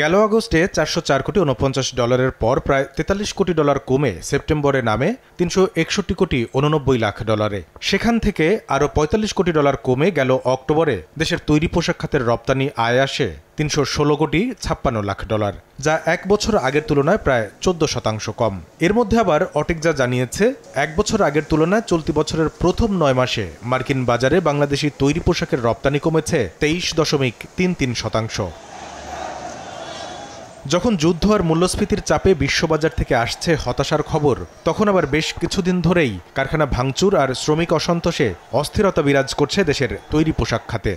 গেল আগস্টে চারশো চার কোটি উনপঞ্চাশ ডলারের পর প্রায় তেতাল্লিশ কোটি ডলার কমে সেপ্টেম্বরে নামে তিনশো একষট্টি কোটি উননব্বই লাখ ডলারে সেখান থেকে আরও পঁয়তাল্লিশ কোটি ডলার কমে গেল অক্টোবরে দেশের তৈরি পোশাক খাতের রপ্তানি আয় আসে তিনশো ষোলো কোটি ছাপ্পান্ন লাখ ডলার যা এক বছর আগের তুলনায় প্রায় চোদ্দ শতাংশ কম এর মধ্যে আবার অটেক যা জানিয়েছে এক বছর আগের তুলনায় চলতি বছরের প্রথম নয় মাসে মার্কিন বাজারে বাংলাদেশি তৈরি পোশাকের রপ্তানি কমেছে তেইশ দশমিক তিন তিন শতাংশ যখন যুদ্ধ আর মূল্যস্ফীতির চাপে বিশ্ববাজার থেকে আসছে হতাশার খবর তখন আবার বেশ কিছুদিন ধরেই কারখানা ভাঙচুর আর শ্রমিক অসন্তোষে অস্থিরতা বিরাজ করছে দেশের তৈরি পোশাক খাতে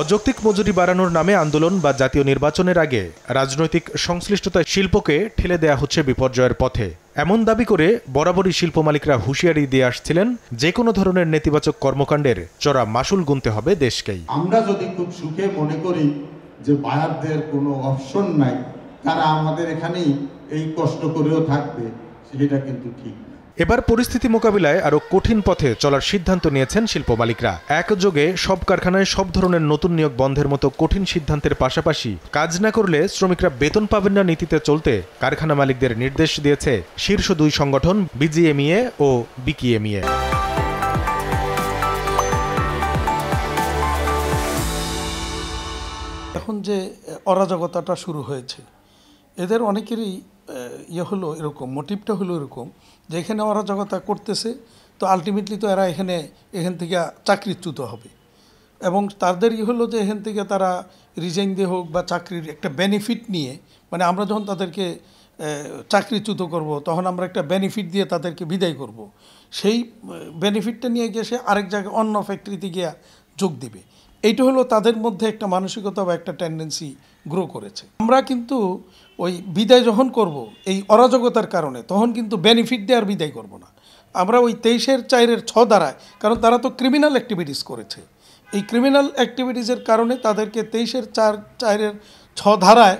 অযৌক্তিক মজুরি বাড়ানোর নামে আন্দোলন বা জাতীয় নির্বাচনের আগে রাজনৈতিক সংশ্লিষ্টতা শিল্পকে ঠেলে দেয়া হচ্ছে বিপর্যয়ের পথে এমন দাবি করে বরাবরই শিল্প মালিকরা হুঁশিয়ারি দিয়ে আসছিলেন যে কোনো ধরনের নেতিবাচক কর্মকাণ্ডের চড়া মাসুল গুনতে হবে দেশকেই আমরা যদি খুব সুখে মনে করি যে বায়ারদের কোনো অপশন নাই তারা আমাদের এখানেই এই কষ্ট করেও থাকবে সেটা কিন্তু ঠিক এবার পরিস্থিতি মোকাবিলায় আরও কঠিন পথে চলার সিদ্ধান্ত নিয়েছেন শিল্প মালিকরা একযোগে সব কারখানায় সব ধরনের নতুন নিয়োগ বন্ধের মতো কঠিন সিদ্ধান্তের পাশাপাশি কাজ না করলে শ্রমিকরা বেতন পাবেন না নীতিতে চলতে কারখানা মালিকদের নির্দেশ দিয়েছে শীর্ষ দুই সংগঠন বিজিএমইএ ও বিকিএমইএ এখন যে অরাজকতাটা শুরু হয়েছে এদের অনেকেরই ইয়ে হলো এরকম মোটিভটা হলো এরকম যে এখানে অরাজকতা করতেছে তো আলটিমেটলি তো এরা এখানে এখান থেকে চাকরিচ্যুত হবে এবং তাদের ই ইয়ে হলো যে এখান থেকে তারা রিজাইন দিয়ে হোক বা চাকরির একটা বেনিফিট নিয়ে মানে আমরা যখন তাদেরকে চাকরিচ্যুত করব তখন আমরা একটা বেনিফিট দিয়ে তাদেরকে বিদায় করব। সেই বেনিফিটটা নিয়ে গিয়ে সে আরেক জায়গায় অন্য ফ্যাক্টরিতে গিয়ে যোগ দেবে এইটা হলো তাদের মধ্যে একটা মানসিকতা বা একটা টেন্ডেন্সি গ্রো করেছে আমরা কিন্তু ওই বিদায় যখন করব এই অরাজকতার কারণে তখন কিন্তু বেনিফিট দিয়ে আর বিদায় করব না আমরা ওই তেইশের চাইরের ছ দ্বারায় কারণ তারা তো ক্রিমিনাল অ্যাক্টিভিটিস করেছে এই ক্রিমিনাল অ্যাক্টিভিটিসের কারণে তাদেরকে তেইশের চার চাইরের ছ ধারায়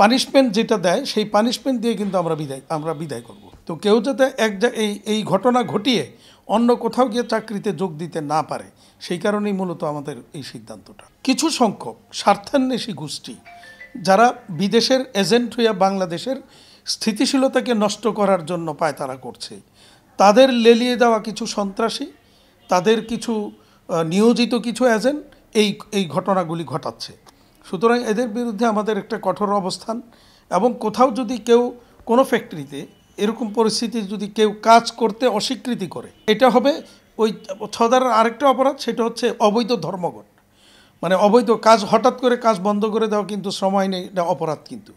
পানিশমেন্ট যেটা দেয় সেই পানিশমেন্ট দিয়ে কিন্তু আমরা বিদায় আমরা বিদায় করব তো কেউ যাতে এক এই এই ঘটনা ঘটিয়ে অন্য কোথাও গিয়ে চাকরিতে যোগ দিতে না পারে সেই কারণেই মূলত আমাদের এই সিদ্ধান্তটা কিছু সংখ্যক স্বার্থান্বেষী গোষ্ঠী যারা বিদেশের এজেন্ট হইয়া বাংলাদেশের স্থিতিশীলতাকে নষ্ট করার জন্য পায় তারা করছে তাদের লেলিয়ে দেওয়া কিছু সন্ত্রাসী তাদের কিছু নিয়োজিত কিছু এজেন্ট এই এই ঘটনাগুলি ঘটাচ্ছে সুতরাং এদের বিরুদ্ধে আমাদের একটা কঠোর অবস্থান এবং কোথাও যদি কেউ কোনো ফ্যাক্টরিতে এরকম পরিস্থিতি যদি কেউ কাজ করতে অস্বীকৃতি করে এটা হবে ওই ছদার আরেকটা অপরাধ সেটা হচ্ছে অবৈধ ধর্মঘট মানে অবৈধ কাজ হঠাৎ করে কাজ বন্ধ করে দেওয়া কিন্তু শ্রম আইনে এটা অপরাধ কিন্তু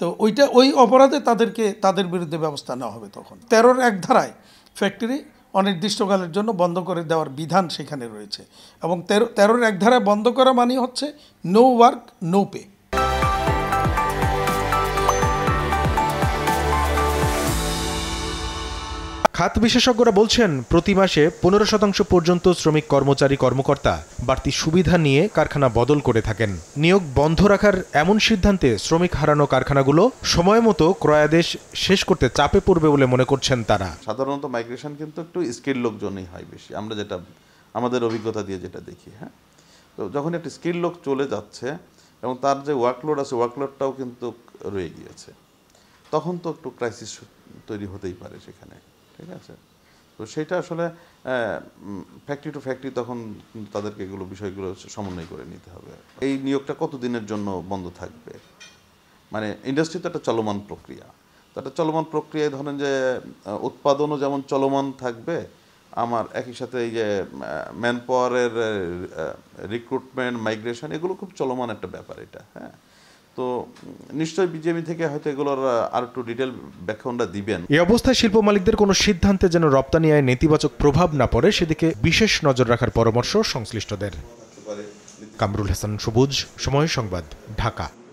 তো ওইটা ওই অপরাধে তাদেরকে তাদের বিরুদ্ধে ব্যবস্থা নেওয়া হবে তখন তেরোর এক ধারায় ফ্যাক্টরি অনির্দিষ্টকালের জন্য বন্ধ করে দেওয়ার বিধান সেখানে রয়েছে এবং তেরো তেরোর এক ধারায় বন্ধ করা মানে হচ্ছে নো ওয়ার্ক নো পে খাত বিশেষজ্ঞরা বলছেন প্রতি মাসে পনেরো শতাংশ পর্যন্ত শ্রমিক কর্মচারী কর্মকর্তা বাড়তি সুবিধা নিয়ে কারখানা বদল করে থাকেন নিয়োগ বন্ধ রাখার এমন সিদ্ধান্তে শ্রমিক হারানো কারখানাগুলো সময় মতো ক্রয়াদেশ শেষ করতে চাপে পড়বে বলে মনে করছেন তারা সাধারণত মাইগ্রেশন কিন্তু একটু স্কিল লোকজনই হয় বেশি আমরা যেটা আমাদের অভিজ্ঞতা দিয়ে যেটা দেখি হ্যাঁ তো যখন একটা স্কিল লোক চলে যাচ্ছে এবং তার যে ওয়ার্কলোড আছে ওয়ার্কলোডটাও কিন্তু রয়ে গিয়েছে তখন তো একটু ক্রাইসিস তৈরি হতেই পারে সেখানে ঠিক আছে তো সেটা আসলে ফ্যাক্টরি টু ফ্যাক্টরি তখন তাদেরকে এগুলো বিষয়গুলো সমন্বয় করে নিতে হবে এই নিয়োগটা কতদিনের জন্য বন্ধ থাকবে মানে ইন্ডাস্ট্রি তো একটা চলমান প্রক্রিয়া তো একটা চলমান প্রক্রিয়ায় ধরেন যে উৎপাদনও যেমন চলমান থাকবে আমার একই সাথে এই যে ম্যান পাওয়ারের রিক্রুটমেন্ট মাইগ্রেশন এগুলো খুব চলমান একটা ব্যাপার এটা হ্যাঁ তো নিশ্চয়ই বিজেপি থেকে হয়তো এগুলোর আর একটু ডিটেল ব্যাখ্যা দিবেন এই অবস্থায় শিল্প মালিকদের কোনো সিদ্ধান্তে যেন রপ্তানি আয় নেতিবাচক প্রভাব না পড়ে সেদিকে বিশেষ নজর রাখার পরামর্শ সংশ্লিষ্টদের কামরুল হাসান সবুজ সময় সংবাদ ঢাকা